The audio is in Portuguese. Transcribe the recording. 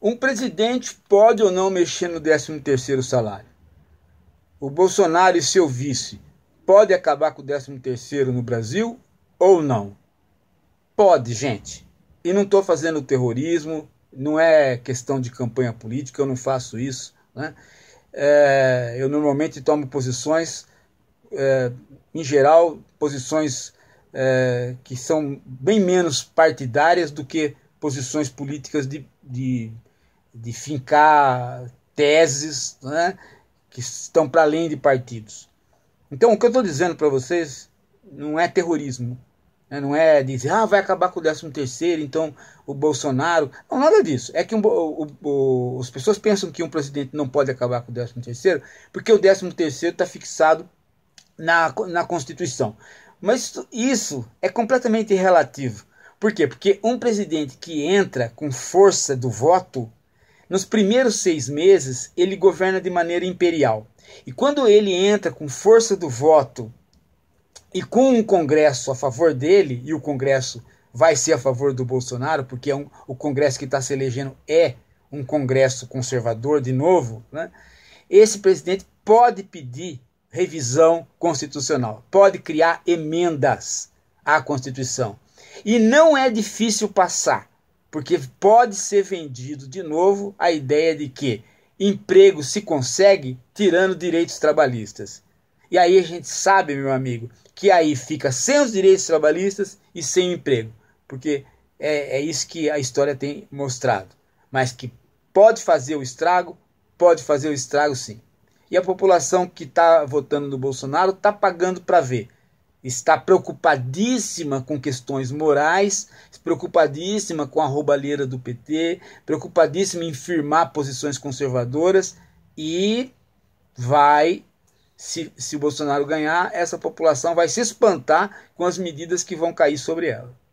Um presidente pode ou não mexer no 13º salário. O Bolsonaro e seu vice pode acabar com o 13º no Brasil ou não? Pode, gente. E não estou fazendo terrorismo, não é questão de campanha política, eu não faço isso. Né? É, eu normalmente tomo posições, é, em geral, posições é, que são bem menos partidárias do que posições políticas de, de de fincar teses né, que estão para além de partidos. Então, o que eu estou dizendo para vocês não é terrorismo. Né? Não é dizer, ah, vai acabar com o 13 terceiro, então o Bolsonaro... Não, nada disso. É que um, o, o, as pessoas pensam que um presidente não pode acabar com o 13 terceiro porque o 13 terceiro está fixado na, na Constituição. Mas isso é completamente relativo. Por quê? Porque um presidente que entra com força do voto nos primeiros seis meses, ele governa de maneira imperial. E quando ele entra com força do voto e com um Congresso a favor dele, e o Congresso vai ser a favor do Bolsonaro, porque é um, o Congresso que está se elegendo é um Congresso conservador de novo, né? esse presidente pode pedir revisão constitucional, pode criar emendas à Constituição. E não é difícil passar porque pode ser vendido de novo a ideia de que emprego se consegue tirando direitos trabalhistas. E aí a gente sabe, meu amigo, que aí fica sem os direitos trabalhistas e sem emprego, porque é, é isso que a história tem mostrado. Mas que pode fazer o estrago, pode fazer o estrago sim. E a população que está votando no Bolsonaro está pagando para ver está preocupadíssima com questões morais, preocupadíssima com a roubalheira do PT, preocupadíssima em firmar posições conservadoras e vai, se, se o Bolsonaro ganhar, essa população vai se espantar com as medidas que vão cair sobre ela.